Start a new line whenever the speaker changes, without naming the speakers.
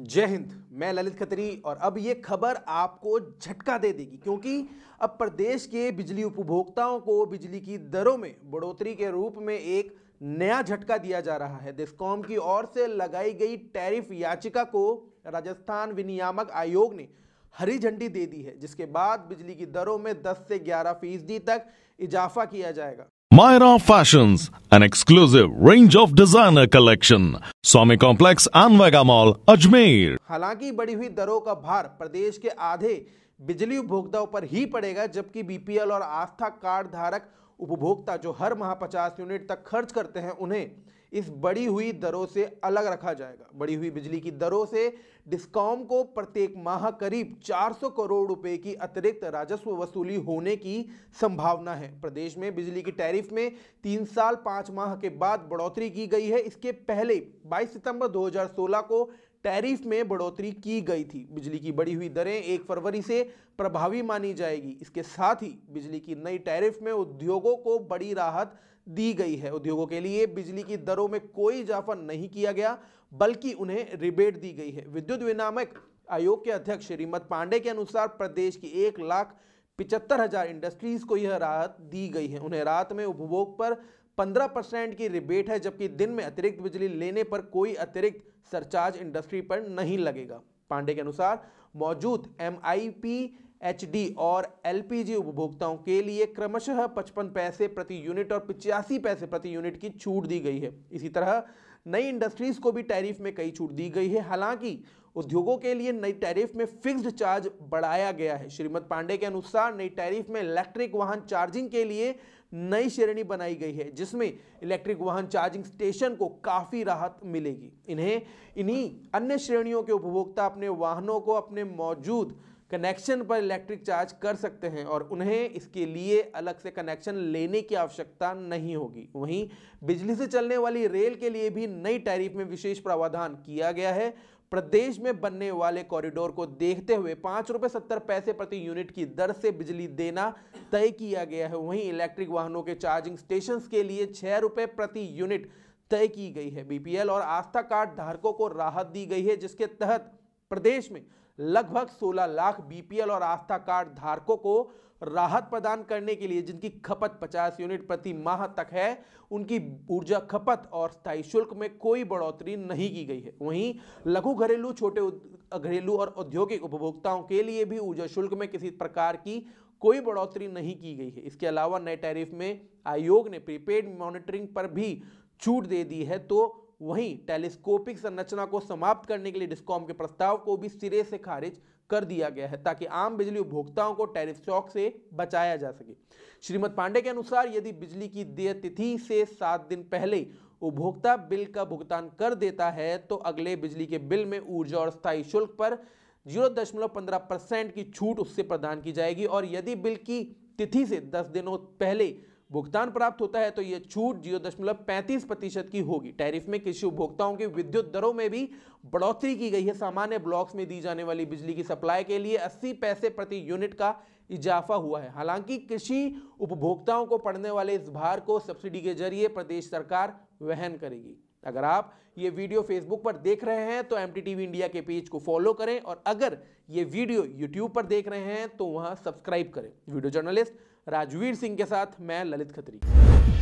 जय हिंद मैं ललित खत्री और अब ये खबर आपको झटका दे देगी क्योंकि अब प्रदेश के बिजली उपभोक्ताओं को बिजली की दरों में बढ़ोतरी के रूप में एक नया झटका दिया जा रहा है डिस्कॉम की ओर से लगाई गई टैरिफ याचिका को राजस्थान विनियामक आयोग ने हरी झंडी दे दी है जिसके बाद बिजली की दरों में 10 से 11 फीसदी तक इजाफा किया जाएगा Myra Fashions, an exclusive range of designer collection. Swami complex and Vega mall Ajmer हालांकि बढ़ी हुई दरों का भार प्रदेश के आधे बिजली उपभोक्ताओं पर ही पड़ेगा जबकि बीपीएल और आस्था कार्ड धारक उपभोक्ता जो हर माह 50 यूनिट तक खर्च करते हैं उन्हें इस बढ़ी हुई दरों से अलग रखा जाएगा बढ़ी हुई बिजली की दरों से डिस्कॉम को प्रत्येक माह करीब 400 करोड़ रुपए की अतिरिक्त राजस्व वसूली होने की संभावना है प्रदेश में बिजली की टैरिफ में तीन साल पाँच माह के बाद बढ़ोतरी की गई है इसके पहले 22 सितंबर 2016 को टैरिफ में बढ़ोतरी की गई थी बिजली की बढ़ी हुई दरें एक फरवरी से प्रभावी मानी जाएगी इसके साथ ही बिजली की नई टैरिफ में उद्योगों को बड़ी राहत दी गई है उद्योगों के लिए बिजली की दरों में कोई इजाफा नहीं किया गया बल्कि उन्हें रिबेट दी गई है विद्युत विनामक आयोग के अध्यक्ष श्रीमत पांडे के अनुसार प्रदेश की एक लाख पिचहत्तर हजार इंडस्ट्रीज को यह राहत दी गई है उन्हें राहत में उपभोग पर 15 परसेंट की रिबेट है जबकि दिन में अतिरिक्त बिजली लेने पर कोई अतिरिक्त सरचार्ज इंडस्ट्री पर नहीं लगेगा पांडे के अनुसार मौजूद एम आई पी एचडी और एलपीजी उपभोक्ताओं के लिए क्रमशः 55 पैसे प्रति यूनिट और पिचासी पैसे प्रति यूनिट की छूट दी गई है इसी तरह नई इंडस्ट्रीज को भी टैरिफ में कई छूट दी गई है हालांकि उद्योगों के लिए नई टैरिफ में फिक्स्ड चार्ज बढ़ाया गया है श्रीमद पांडे के अनुसार नई टैरिफ में इलेक्ट्रिक वाहन चार्जिंग के लिए नई श्रेणी बनाई गई है जिसमें इलेक्ट्रिक वाहन चार्जिंग स्टेशन को काफ़ी राहत मिलेगी इन्हें इन्हीं अन्य श्रेणियों के उपभोक्ता अपने वाहनों को अपने मौजूद कनेक्शन पर इलेक्ट्रिक चार्ज कर सकते हैं और उन्हें इसके लिए अलग से कनेक्शन लेने की आवश्यकता नहीं होगी वहीं बिजली से चलने वाली रेल के लिए भी नई टैरिफ में विशेष प्रावधान किया गया है प्रदेश में बनने वाले कॉरिडोर को देखते हुए पाँच रुपये सत्तर पैसे प्रति यूनिट की दर से बिजली देना तय किया गया है वहीं इलेक्ट्रिक वाहनों के चार्जिंग स्टेशन के लिए छः रुपये प्रति यूनिट तय की गई है बीपीएल और आस्था कार्ड धारकों को राहत दी गई है जिसके तहत प्रदेश में लगभग 16 लाख बीपीएल और आस्था कार्ड धारकों को राहत प्रदान करने के लिए जिनकी खपत 50 यूनिट प्रति माह तक है उनकी ऊर्जा खपत और स्थायी शुल्क में कोई बढ़ोतरी नहीं की गई है वहीं लघु घरेलू छोटे घरेलू और औद्योगिक उपभोक्ताओं के लिए भी ऊर्जा शुल्क में किसी प्रकार की कोई बढ़ोतरी नहीं की गई है इसके अलावा नए टैरिफ में आयोग ने प्रीपेड मॉनिटरिंग पर भी छूट दे दी है तो वहीं टेलीस्कोपिक संरचना को समाप्त करने के लिए डिस्कॉम के प्रस्ताव को भी सिरे से खारिज कर दिया गया है ताकि आम बिजली उपभोक्ताओं को टैरिफ शॉक से बचाया जा सके श्रीमद पांडे के अनुसार यदि बिजली की देय तिथि से सात दिन पहले उपभोक्ता बिल का भुगतान कर देता है तो अगले बिजली के बिल में ऊर्जा और स्थायी शुल्क पर जीरो दशमलव पंद्रह परसेंट की छूट उससे प्रदान की जाएगी और यदि बिल की तिथि से दस दिनों पहले भुगतान प्राप्त होता है तो यह छूट जीरो दशमलव पैंतीस प्रतिशत की होगी टैरिफ में कृषि उपभोक्ताओं के विद्युत दरों में भी बढ़ोतरी की गई है सामान्य ब्लॉक्स में दी जाने वाली बिजली की सप्लाई के लिए 80 पैसे प्रति यूनिट का इजाफा हुआ है हालांकि कृषि उपभोक्ताओं को पड़ने वाले इस भार को सब्सिडी के जरिए प्रदेश सरकार वहन करेगी अगर आप ये वीडियो फेसबुक पर देख रहे हैं तो एम इंडिया के पेज को फॉलो करें और अगर ये वीडियो यूट्यूब पर देख रहे हैं तो वहाँ सब्सक्राइब करें वीडियो जर्नलिस्ट राजवीर सिंह के साथ मैं ललित खत्री